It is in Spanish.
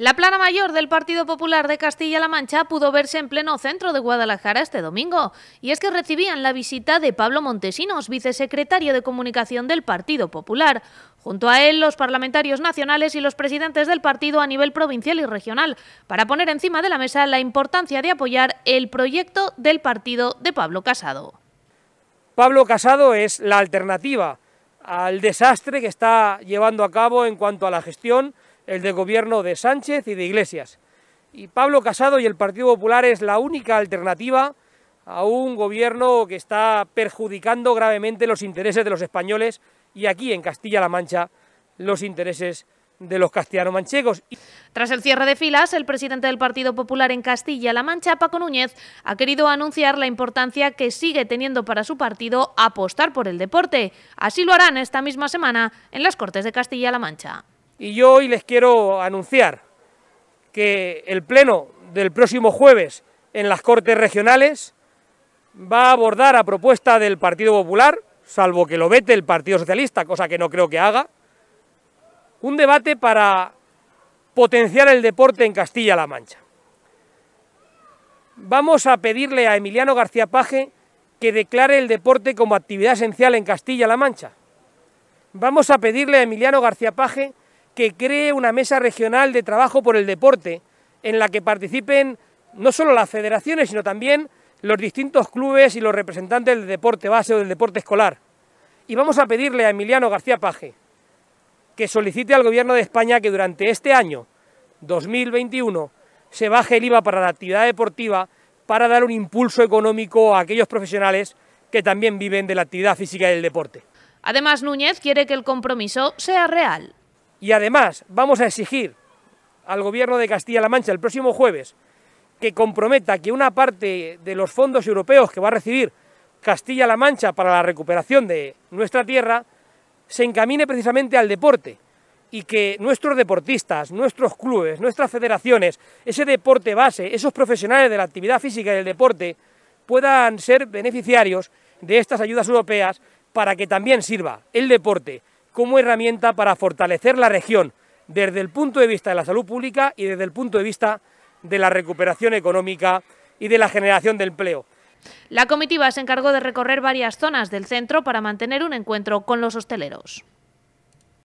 La plana mayor del Partido Popular de Castilla-La Mancha pudo verse en pleno centro de Guadalajara este domingo, y es que recibían la visita de Pablo Montesinos, vicesecretario de Comunicación del Partido Popular. Junto a él, los parlamentarios nacionales y los presidentes del partido a nivel provincial y regional, para poner encima de la mesa la importancia de apoyar el proyecto del partido de Pablo Casado. Pablo Casado es la alternativa al desastre que está llevando a cabo en cuanto a la gestión el de gobierno de Sánchez y de Iglesias. Y Pablo Casado y el Partido Popular es la única alternativa a un gobierno que está perjudicando gravemente los intereses de los españoles y aquí en Castilla-La Mancha los intereses de los castellano-manchegos. Tras el cierre de filas, el presidente del Partido Popular en Castilla-La Mancha, Paco Núñez, ha querido anunciar la importancia que sigue teniendo para su partido apostar por el deporte. Así lo harán esta misma semana en las Cortes de Castilla-La Mancha. Y yo hoy les quiero anunciar que el Pleno del próximo jueves en las Cortes Regionales va a abordar a propuesta del Partido Popular, salvo que lo vete el Partido Socialista, cosa que no creo que haga, un debate para potenciar el deporte en Castilla-La Mancha. Vamos a pedirle a Emiliano García Paje que declare el deporte como actividad esencial en Castilla-La Mancha. Vamos a pedirle a Emiliano García Paje que cree una mesa regional de trabajo por el deporte, en la que participen no solo las federaciones, sino también los distintos clubes y los representantes del deporte base o del deporte escolar. Y vamos a pedirle a Emiliano García Paje que solicite al Gobierno de España que durante este año 2021 se baje el IVA para la actividad deportiva para dar un impulso económico a aquellos profesionales que también viven de la actividad física y del deporte. Además, Núñez quiere que el compromiso sea real. Y además vamos a exigir al Gobierno de Castilla-La Mancha el próximo jueves que comprometa que una parte de los fondos europeos que va a recibir Castilla-La Mancha para la recuperación de nuestra tierra se encamine precisamente al deporte y que nuestros deportistas, nuestros clubes, nuestras federaciones, ese deporte base, esos profesionales de la actividad física y del deporte puedan ser beneficiarios de estas ayudas europeas para que también sirva el deporte como herramienta para fortalecer la región desde el punto de vista de la salud pública y desde el punto de vista de la recuperación económica y de la generación de empleo. La comitiva se encargó de recorrer varias zonas del centro para mantener un encuentro con los hosteleros.